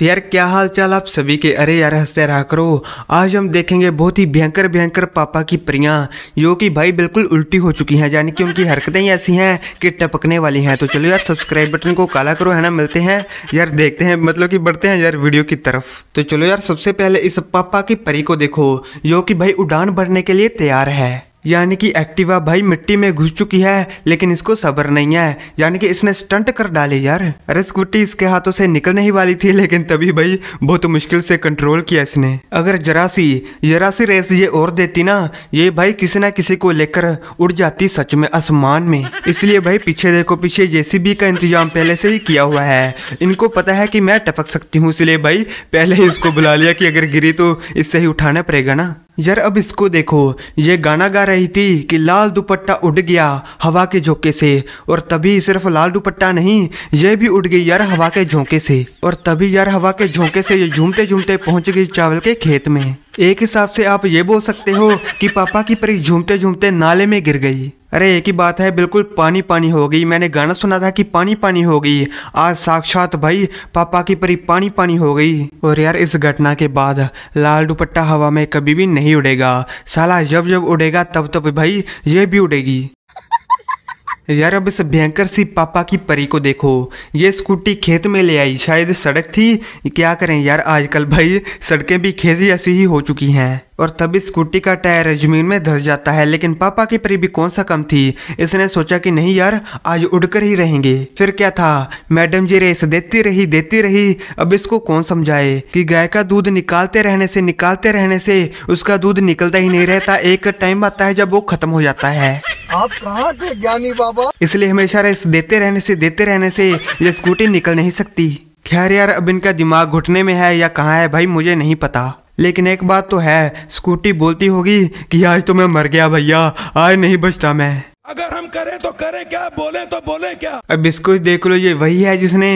तो यार क्या हाल चाल आप सभी के अरे यार हंसते रहा करो आज हम देखेंगे बहुत ही भयंकर भयंकर पापा की प्रियां जो कि भाई बिल्कुल उल्टी हो चुकी हैं यानी कि उनकी हरकतें ऐसी हैं कि टपकने वाली हैं तो चलो यार सब्सक्राइब बटन को काला करो है ना मिलते हैं यार देखते हैं मतलब कि बढ़ते हैं यार वीडियो की तरफ तो चलो यार सबसे पहले इस पापा की परी को देखो जो कि भाई उड़ान भरने के लिए तैयार है यानी कि एक्टिवा भाई मिट्टी में घुस चुकी है लेकिन इसको सबर नहीं है यानी कि इसने स्टंट कर डाले यार अरे स्कूटी इसके हाथों से निकलने ही वाली थी लेकिन तभी भाई बहुत मुश्किल से कंट्रोल किया इसने अगर जरासी जरासी रेस ये और देती ना ये भाई किसी ना किसी को लेकर उड़ जाती सच में आसमान में इसलिए भाई पीछे देखो पीछे जेसीबी का इंतजाम पहले से ही किया हुआ है इनको पता है की मैं टपक सकती हूँ इसलिए भाई पहले ही इसको बुला लिया की अगर गिरी तो इससे ही उठाना पड़ेगा ना यार अब इसको देखो ये गाना गा रही थी कि लाल दुपट्टा उड़ गया हवा के झोंके से और तभी सिर्फ लाल दुपट्टा नहीं ये भी उड़ गई यार हवा के झोंके से और तभी यार हवा के झोंके से ये झूमते झूमते पहुंच गई चावल के खेत में एक हिसाब से आप ये बोल सकते हो कि पापा की परी झूमते झूमते नाले में गिर गई अरे एक ही बात है बिल्कुल पानी पानी हो गई मैंने गाना सुना था कि पानी पानी हो गई आज साक्षात भाई पापा की परी पानी पानी हो गई और यार इस घटना के बाद लाल दुपट्टा हवा में कभी भी नहीं उड़ेगा साला जब जब उड़ेगा तब तब भाई ये भी उड़ेगी यार अब इस भयंकर सी पापा की परी को देखो ये स्कूटी खेत में ले आई शायद सड़क थी क्या करें यार आजकल भाई सड़कें भी खेत ऐसी ही हो चुकी हैं और तभी स्कूटी का टायर जमीन में धस जाता है लेकिन पापा की परी भी कौन सा कम थी इसने सोचा कि नहीं यार आज उड़कर ही रहेंगे फिर क्या था मैडम जी रेस देती रही देती रही अब इसको कौन समझाए कि गाय का दूध निकालते रहने से निकालते रहने से उसका दूध निकलता ही नहीं रहता एक टाइम आता है जब वो खत्म हो जाता है आप कहाँ थे ज्ञानी बाबा इसलिए हमेशा रेस देते रहने से देते रहने से ये स्कूटी निकल नहीं सकती खैर यार अब इनका दिमाग घुटने में है या कहाँ है भाई मुझे नहीं पता लेकिन एक बात तो है स्कूटी बोलती होगी कि आज तो मैं मर गया भैया आज नहीं बचता मैं करें तो करें क्या बोले तो बोले क्या अब इसको देख लो ये वही है जिसने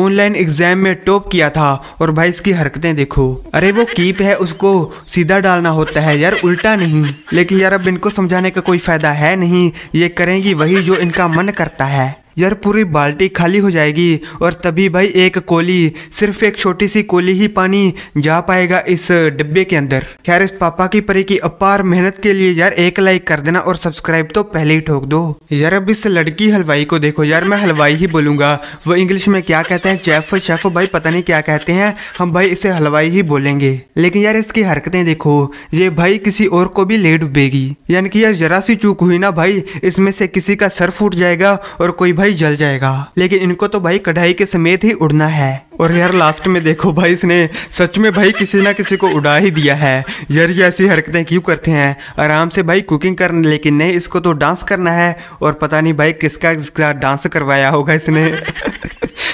ऑनलाइन एग्जाम में टॉप किया था और भाई इसकी हरकतें देखो अरे वो कीप है उसको सीधा डालना होता है यार उल्टा नहीं लेकिन यार अब इनको समझाने का कोई फायदा है नहीं ये करेंगी वही जो इनका मन करता है यार पूरी बाल्टी खाली हो जाएगी और तभी भाई एक कोली सिर्फ एक छोटी सी कोली ही पानी जा पाएगा इस डिब्बे के अंदर खैर इस पापा की परी की अपार मेहनत के लिए यार एक लाइक कर देना और सब्सक्राइब तो पहले ही ठोक दो यार अब इस लड़की हलवाई को देखो यार मैं हलवाई ही बोलूंगा वो इंग्लिश में क्या कहते हैं चेफ शेफ भाई पता नहीं क्या कहते हैं हम भाई इसे हलवाई ही बोलेंगे लेकिन यार इसकी हरकतें देखो ये भाई किसी और को भी ले डूबेगी यानी कि यार जरा सी चूक हुई ना भाई इसमें से किसी का सर फूट जाएगा और कोई भाई भाई जल जाएगा लेकिन इनको तो भाई कढ़ाई के समेत ही उड़ना है और यार लास्ट में देखो भाई इसने सच में भाई किसी ना किसी को उड़ा ही दिया है यार ये ऐसी हरकतें क्यों करते हैं आराम से भाई कुकिंग कर लेकिन नहीं इसको तो डांस करना है और पता नहीं भाई किसका किसका डांस करवाया होगा इसने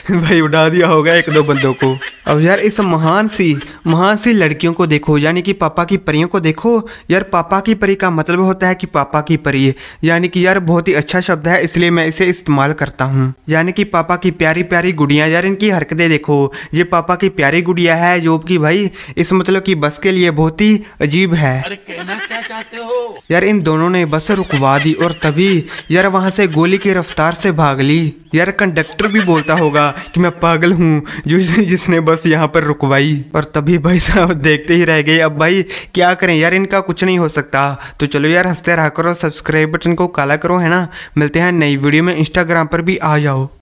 भाई उड़ा दिया होगा एक दो बंदों को अब यार इस महान सी महान सी लड़कियों को देखो यानी कि पापा की परियों को देखो यार पापा की परी का मतलब होता है कि पापा की परी यानी कि यार बहुत ही अच्छा शब्द है इसलिए मैं इसे इस्तेमाल करता हूँ यानी कि पापा की प्यारी प्यारी गुड़िया यार इनकी हरकतें देखो ये पापा की प्यारी गुड़िया है जो कि भाई इस मतलब की बस के लिए बहुत ही अजीब है चाहते हो यार इन दोनों ने बस रुकवा दी और तभी यार वहाँ से गोली की रफ्तार से भाग ली यार कंडक्टर भी बोलता होगा कि मैं पागल हूँ जो जिसने बस यहाँ पर रुकवाई और तभी भाई साहब देखते ही रह गए अब भाई क्या करें यार इनका कुछ नहीं हो सकता तो चलो यार हंसते रहा करो सब्सक्राइब बटन को काला करो है ना मिलते हैं नई वीडियो में इंस्टाग्राम पर भी आ जाओ